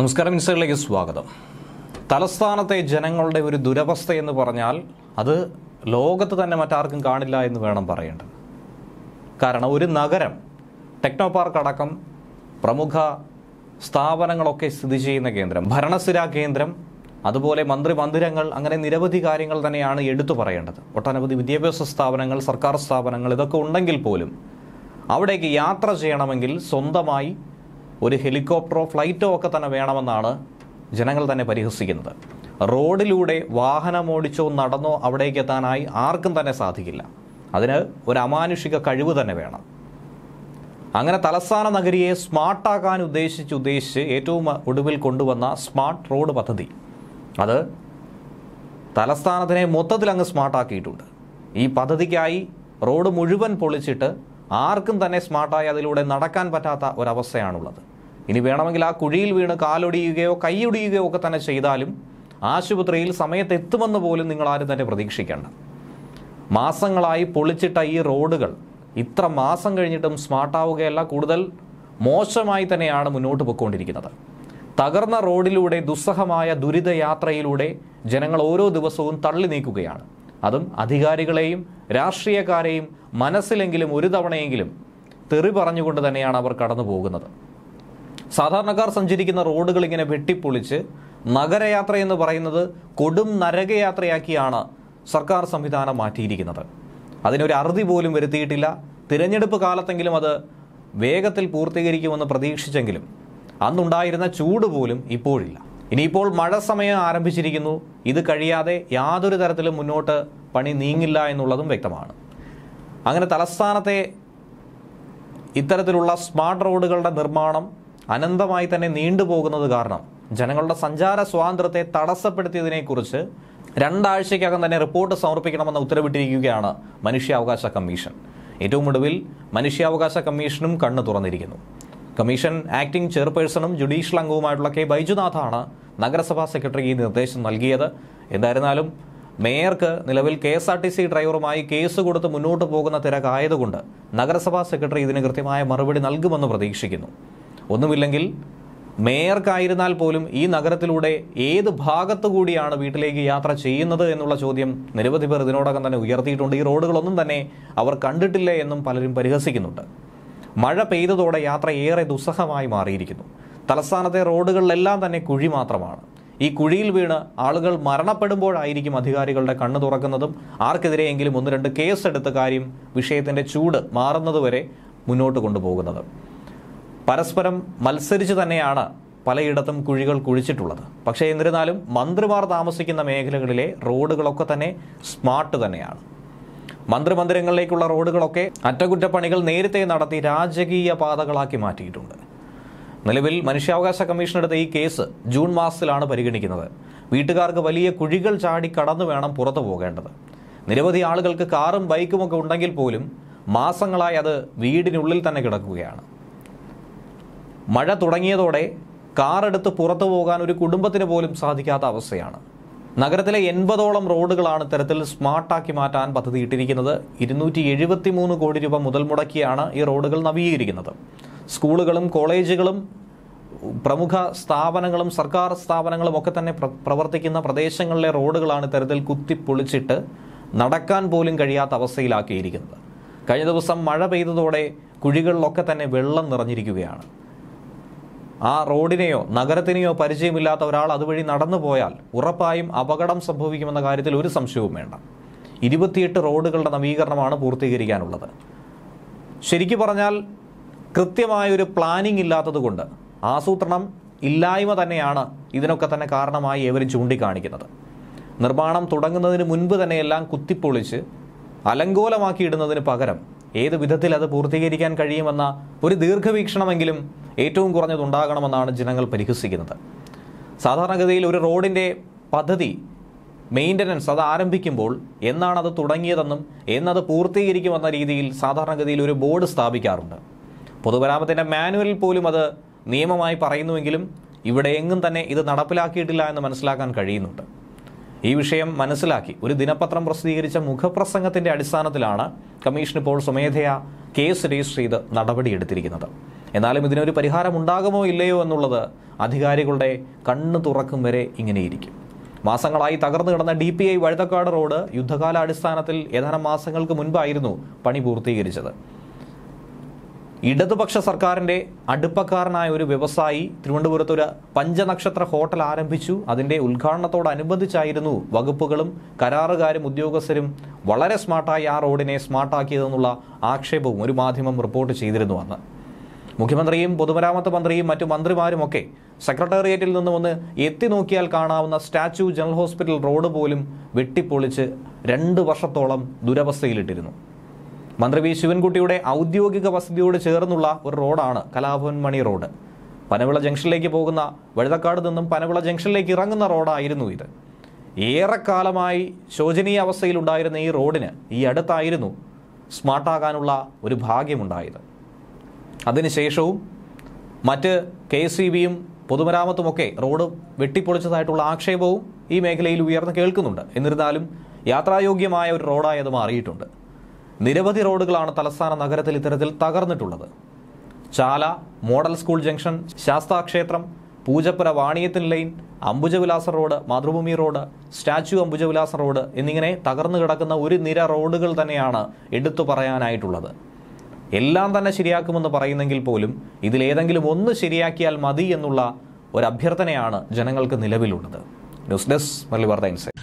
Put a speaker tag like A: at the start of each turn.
A: നമസ്കാരം മിനിസ്റ്ററിലേക്ക് സ്വാഗതം തലസ്ഥാനത്തെ ജനങ്ങളുടെ ഒരു ദുരവസ്ഥ എന്ന് പറഞ്ഞാൽ അത് ലോകത്ത് തന്നെ മറ്റാർക്കും കാണില്ല എന്ന് വേണം പറയേണ്ടത് കാരണം ഒരു നഗരം ടെക്നോ പാർക്ക് അടക്കം പ്രമുഖ സ്ഥാപനങ്ങളൊക്കെ സ്ഥിതി ചെയ്യുന്ന കേന്ദ്രം ഭരണസ്ഥിരാ കേന്ദ്രം അതുപോലെ മന്ത്രി മന്ദിരങ്ങൾ അങ്ങനെ നിരവധി കാര്യങ്ങൾ തന്നെയാണ് എടുത്തു പറയേണ്ടത് ഒട്ടനവധി വിദ്യാഭ്യാസ സ്ഥാപനങ്ങൾ സർക്കാർ സ്ഥാപനങ്ങൾ ഇതൊക്കെ ഉണ്ടെങ്കിൽ പോലും അവിടേക്ക് യാത്ര ചെയ്യണമെങ്കിൽ സ്വന്തമായി ഒരു ഹെലികോപ്റ്ററോ ഫ്ലൈറ്റോ ഒക്കെ തന്നെ വേണമെന്നാണ് ജനങ്ങൾ തന്നെ പരിഹസിക്കുന്നത് റോഡിലൂടെ വാഹനമോടിച്ചോ നടന്നോ അവിടേക്ക് എത്താനായി ആർക്കും തന്നെ സാധിക്കില്ല അതിന് ഒരു അമാനുഷിക കഴിവ് തന്നെ വേണം അങ്ങനെ തലസ്ഥാന നഗരിയെ സ്മാർട്ടാക്കാൻ ഉദ്ദേശിച്ച് ഉദ്ദേശിച്ച് ഏറ്റവും ഒടുവിൽ കൊണ്ടുവന്ന സ്മാർട്ട് റോഡ് പദ്ധതി അത് തലസ്ഥാനത്തിനെ മൊത്തത്തിൽ അങ്ങ് സ്മാർട്ടാക്കിയിട്ടുണ്ട് ഈ പദ്ധതിക്കായി റോഡ് മുഴുവൻ പൊളിച്ചിട്ട് ആർക്കും തന്നെ സ്മാർട്ടായി അതിലൂടെ നടക്കാൻ പറ്റാത്ത ഒരവസ്ഥയാണുള്ളത് ഇനി വേണമെങ്കിൽ ആ കുഴിയിൽ വീണ് കാലൊടിയുകയോ കൈയൊടിയുകയോ ഒക്കെ തന്നെ ചെയ്താലും ആശുപത്രിയിൽ സമയത്ത് എത്തുമെന്ന് പോലും നിങ്ങൾ ആരും തന്നെ പ്രതീക്ഷിക്കേണ്ട മാസങ്ങളായി പൊളിച്ചിട്ട ഈ റോഡുകൾ ഇത്ര മാസം കഴിഞ്ഞിട്ടും സ്മാർട്ടാവുകയല്ല കൂടുതൽ മോശമായി തന്നെയാണ് മുന്നോട്ട് പോയിക്കൊണ്ടിരിക്കുന്നത് തകർന്ന റോഡിലൂടെ ദുസ്സഹമായ ദുരിതയാത്രയിലൂടെ ജനങ്ങൾ ഓരോ ദിവസവും തള്ളി നീക്കുകയാണ് അതും അധികാരികളെയും രാഷ്ട്രീയക്കാരെയും മനസ്സിലെങ്കിലും ഒരു തവണയെങ്കിലും തെറി പറഞ്ഞുകൊണ്ട് തന്നെയാണ് അവർ കടന്നു പോകുന്നത് സാധാരണക്കാർ സഞ്ചരിക്കുന്ന റോഡുകൾ ഇങ്ങനെ വെട്ടിപ്പൊളിച്ച് നഗരയാത്ര എന്ന് പറയുന്നത് കൊടും നരകയാത്രയാക്കിയാണ് സർക്കാർ സംവിധാനം മാറ്റിയിരിക്കുന്നത് അതിനൊരു അറുതി പോലും വരുത്തിയിട്ടില്ല തിരഞ്ഞെടുപ്പ് കാലത്തെങ്കിലും അത് വേഗത്തിൽ പൂർത്തീകരിക്കുമെന്ന് പ്രതീക്ഷിച്ചെങ്കിലും അന്നുണ്ടായിരുന്ന ചൂട് പോലും ഇപ്പോഴില്ല ഇനിയിപ്പോൾ മഴ സമയം ആരംഭിച്ചിരിക്കുന്നു ഇത് കഴിയാതെ യാതൊരു തരത്തിലും മുന്നോട്ട് പണി നീങ്ങില്ല എന്നുള്ളതും വ്യക്തമാണ് അങ്ങനെ തലസ്ഥാനത്തെ ഇത്തരത്തിലുള്ള സ്മാർട്ട് റോഡുകളുടെ നിർമ്മാണം അനന്തമായി തന്നെ നീണ്ടുപോകുന്നത് കാരണം ജനങ്ങളുടെ സഞ്ചാര സ്വാതന്ത്ര്യത്തെ തടസ്സപ്പെടുത്തിയതിനെക്കുറിച്ച് രണ്ടാഴ്ചയ്ക്കകം തന്നെ റിപ്പോർട്ട് സമർപ്പിക്കണമെന്ന് ഉത്തരവിട്ടിരിക്കുകയാണ് മനുഷ്യാവകാശ കമ്മീഷൻ ഏറ്റവും ഒടുവിൽ മനുഷ്യാവകാശ കമ്മീഷനും കണ്ണു തുറന്നിരിക്കുന്നു കമ്മീഷൻ ആക്ടിംഗ് ചെയർപേഴ്സണും ജുഡീഷ്യൽ അംഗവുമായിട്ടുള്ള കെ ബൈജുനാഥാണ് നഗരസഭാ സെക്രട്ടറിക്ക് ഈ നിർദ്ദേശം നൽകിയത് എന്തായിരുന്നാലും മേയർക്ക് നിലവിൽ K S R T C ഡ്രൈവറുമായി കേസ് കൊടുത്ത് മുന്നോട്ട് പോകുന്ന തിരക്കായതുകൊണ്ട് നഗരസഭാ സെക്രട്ടറി ഇതിന് കൃത്യമായ മറുപടി നൽകുമെന്ന് പ്രതീക്ഷിക്കുന്നു ഒന്നുമില്ലെങ്കിൽ മേയർക്കായിരുന്നാൽ പോലും ഈ നഗരത്തിലൂടെ ഏത് ഭാഗത്തു കൂടിയാണ് വീട്ടിലേക്ക് യാത്ര ചെയ്യുന്നത് എന്നുള്ള ചോദ്യം നിരവധി പേർ ഇതിനോടകം തന്നെ ഉയർത്തിയിട്ടുണ്ട് ഈ റോഡുകളൊന്നും തന്നെ അവർ കണ്ടിട്ടില്ല എന്നും പലരും പരിഹസിക്കുന്നുണ്ട് മഴ പെയ്തതോടെ യാത്ര ഏറെ ദുസ്സഹമായി മാറിയിരിക്കുന്നു തലസ്ഥാനത്തെ റോഡുകളിലെല്ലാം തന്നെ കുഴി മാത്രമാണ് ഈ കുഴിയിൽ വീണ് ആളുകൾ മരണപ്പെടുമ്പോഴായിരിക്കും അധികാരികളുടെ കണ്ണു തുറക്കുന്നതും ആർക്കെതിരെയെങ്കിലും ഒന്ന് രണ്ട് കേസ് കാര്യം വിഷയത്തിൻ്റെ ചൂട് മാറുന്നതുവരെ മുന്നോട്ട് കൊണ്ടുപോകുന്നത് പരസ്പരം മത്സരിച്ച് തന്നെയാണ് പലയിടത്തും കുഴികൾ കുഴിച്ചിട്ടുള്ളത് പക്ഷേ എന്നിരുന്നാലും മന്ത്രിമാർ താമസിക്കുന്ന മേഖലകളിലെ റോഡുകളൊക്കെ തന്നെ സ്മാർട്ട് തന്നെയാണ് മന്ത്രിമന്ദിരങ്ങളിലേക്കുള്ള റോഡുകളൊക്കെ അറ്റകുറ്റപ്പണികൾ നേരത്തെ നടത്തി രാജകീയ പാതകളാക്കി മാറ്റിയിട്ടുണ്ട് നിലവിൽ മനുഷ്യാവകാശ കമ്മീഷൻ എടുത്ത ഈ കേസ് ജൂൺ മാസത്തിലാണ് പരിഗണിക്കുന്നത് വീട്ടുകാർക്ക് വലിയ കുഴികൾ ചാടി കടന്നു വേണം പുറത്തു പോകേണ്ടത് നിരവധി ആളുകൾക്ക് കാറും ബൈക്കും ഒക്കെ ഉണ്ടെങ്കിൽ പോലും മാസങ്ങളായി അത് വീടിനുള്ളിൽ തന്നെ കിടക്കുകയാണ് മഴ തുടങ്ങിയതോടെ കാറെടുത്ത് പുറത്തു പോകാൻ ഒരു കുടുംബത്തിന് പോലും സാധിക്കാത്ത അവസ്ഥയാണ് നഗരത്തിലെ എൺപതോളം റോഡുകളാണ് ഇത്തരത്തിൽ സ്മാർട്ടാക്കി മാറ്റാൻ പദ്ധതി ഇട്ടിരിക്കുന്നത് ഇരുന്നൂറ്റി എഴുപത്തി മൂന്ന് കോടി രൂപ മുതൽ മുടക്കിയാണ് ഈ റോഡുകൾ നവീകരിക്കുന്നത് സ്കൂളുകളും കോളേജുകളും പ്രമുഖ സ്ഥാപനങ്ങളും സർക്കാർ സ്ഥാപനങ്ങളും ഒക്കെ തന്നെ പ്രവർത്തിക്കുന്ന പ്രദേശങ്ങളിലെ റോഡുകളാണ് ഇത്തരത്തിൽ കുത്തിപ്പൊളിച്ചിട്ട് നടക്കാൻ പോലും കഴിയാത്ത അവസ്ഥയിലാക്കിയിരിക്കുന്നത് കഴിഞ്ഞ ദിവസം മഴ പെയ്തതോടെ കുഴികളിലൊക്കെ തന്നെ വെള്ളം നിറഞ്ഞിരിക്കുകയാണ് ആ റോഡിനെയോ നഗരത്തിനെയോ പരിചയമില്ലാത്ത ഒരാൾ അതുവഴി നടന്നു പോയാൽ ഉറപ്പായും അപകടം സംഭവിക്കുമെന്ന കാര്യത്തിൽ ഒരു സംശയവും വേണ്ട ഇരുപത്തിയെട്ട് റോഡുകളുടെ നവീകരണമാണ് പൂർത്തീകരിക്കാനുള്ളത് ശരിക്കു പറഞ്ഞാൽ കൃത്യമായൊരു പ്ലാനിംഗ് ഇല്ലാത്തതുകൊണ്ട് ആസൂത്രണം ഇല്ലായ്മ തന്നെയാണ് ഇതിനൊക്കെ തന്നെ കാരണമായി ഏവരും ചൂണ്ടിക്കാണിക്കുന്നത് നിർമ്മാണം തുടങ്ങുന്നതിന് മുൻപ് തന്നെ എല്ലാം കുത്തിപ്പൊളിച്ച് അലങ്കോലമാക്കിയിടുന്നതിന് പകരം ഏത് വിധത്തിൽ അത് പൂർത്തീകരിക്കാൻ കഴിയുമെന്ന ഒരു ദീർഘവീക്ഷണമെങ്കിലും ഏറ്റവും കുറഞ്ഞതുണ്ടാകണമെന്നാണ് ജനങ്ങൾ പരിഹസിക്കുന്നത് സാധാരണഗതിയിൽ ഒരു റോഡിൻ്റെ പദ്ധതി മെയിൻ്റനൻസ് അത് ആരംഭിക്കുമ്പോൾ എന്നാണ് അത് തുടങ്ങിയതെന്നും എന്നത് പൂർത്തീകരിക്കുമെന്ന രീതിയിൽ സാധാരണഗതിയിൽ ഒരു ബോർഡ് സ്ഥാപിക്കാറുണ്ട് പൊതുമരാമത്തിൻ്റെ മാനുവലിൽ പോലും അത് നിയമമായി പറയുന്നുവെങ്കിലും ഇവിടെ എങ്ങും തന്നെ ഇത് നടപ്പിലാക്കിയിട്ടില്ല എന്ന് മനസ്സിലാക്കാൻ കഴിയുന്നുണ്ട് ഈ വിഷയം മനസ്സിലാക്കി ഒരു ദിനപത്രം പ്രസിദ്ധീകരിച്ച മുഖപ്രസംഗത്തിൻ്റെ അടിസ്ഥാനത്തിലാണ് കമ്മീഷൻ ഇപ്പോൾ സ്വമേധയാ കേസ് രജിസ്റ്റർ ചെയ്ത് നടപടിയെടുത്തിരിക്കുന്നത് എന്നാലും ഇതിനൊരു പരിഹാരം ഉണ്ടാകുമോ ഇല്ലയോ എന്നുള്ളത് അധികാരികളുടെ കണ്ണ് തുറക്കും വരെ ഇങ്ങനെയിരിക്കും മാസങ്ങളായി തകർന്നു കിടന്ന D P I Vazhuthacaud road യുദ്ധകാലാടിസ്ഥാനത്തിൽ ഏതാനും മാസങ്ങൾക്ക് മുൻപായിരുന്നു പണി പൂർത്തീകരിച്ചത് ഇടതുപക്ഷ സർക്കാരിൻ്റെ അടുപ്പക്കാരനായ ഒരു വ്യവസായി തിരുവനന്തപുരത്ത് ഒരു പഞ്ചനക്ഷത്ര ഹോട്ടൽ ആരംഭിച്ചു അതിൻ്റെ ഉദ്ഘാടനത്തോടനുബന്ധിച്ചായിരുന്നു വകുപ്പുകളും കരാറുകാരും ഉദ്യോഗസ്ഥരും വളരെ സ്മാർട്ടായി ആ റോഡിനെ സ്മാർട്ടാക്കിയതെന്നുള്ള ആക്ഷേപവും ഒരു മാധ്യമം റിപ്പോർട്ട് ചെയ്തിരുന്നു അന്ന് മുഖ്യമന്ത്രിയും പൊതുമരാമത്ത് മന്ത്രിയും മറ്റു മന്ത്രിമാരുമൊക്കെ സെക്രട്ടേറിയറ്റിൽ നിന്നും വന്ന് എത്തി നോക്കിയാൽ കാണാവുന്ന സ്റ്റാച്യു ജനറൽ ഹോസ്പിറ്റൽ റോഡ് പോലും വെട്ടിപ്പൊളിച്ച് രണ്ട് വർഷത്തോളം ദുരവസ്ഥയിലിട്ടിരുന്നു മന്ത്രി വി ശിവൻകുട്ടിയുടെ ഔദ്യോഗിക വസതിയോട് ചേർന്നുള്ള ഒരു റോഡാണ് കലാഭവൻ മണി റോഡ് പനവിള ജംഗ്ഷനിലേക്ക് പോകുന്ന വഴുതക്കാട് നിന്നും പനവിള ജംഗ്ഷനിലേക്ക് ഇറങ്ങുന്ന റോഡായിരുന്നു ഇത് ഏറെക്കാലമായി ശോചനീയ അവസ്ഥയിലുണ്ടായിരുന്ന ഈ റോഡിന് ഈ അടുത്തായിരുന്നു സ്മാർട്ടാകാനുള്ള ഒരു ഭാഗ്യമുണ്ടായത് അതിനുശേഷവും മറ്റ് കെ എസ് ഇ പൊതുമരാമത്തുമൊക്കെ റോഡ് വെട്ടിപ്പൊളിച്ചതായിട്ടുള്ള ആക്ഷേപവും ഈ മേഖലയിൽ ഉയർന്നു കേൾക്കുന്നുണ്ട് എന്നിരുന്നാലും യാത്രായോഗ്യമായ ഒരു റോഡായി അത് മാറിയിട്ടുണ്ട് നിരവധി റോഡുകളാണ് തലസ്ഥാന നഗരത്തിൽ ഇത്തരത്തിൽ തകർന്നിട്ടുള്ളത് ചാല മോഡൽ സ്കൂൾ ജംഗ്ഷൻ ശാസ്താക്ഷേത്രം പൂജപ്പുര വാണിയത്തിൻ lane Ambujavilasa road Mathrubhumi road statue Ambujavilasa road എന്നിങ്ങനെ തകർന്നു കിടക്കുന്ന ഒരു നിര റോഡുകൾ തന്നെയാണ് എടുത്തു പറയാനായിട്ടുള്ളത് എല്ലാം തന്നെ ശരിയാക്കുമെന്ന് പറയുന്നെങ്കിൽ പോലും ഇതിലേതെങ്കിലും ഒന്ന് ശരിയാക്കിയാൽ മതി എന്നുള്ള ഒരു അഭ്യർത്ഥനയാണ് ജനങ്ങൾക്ക് നിലവിലുള്ളത് ന്യൂസ് ഡെസ്ക് മുരളി വാർത്ത ഇൻസൈറ്റ്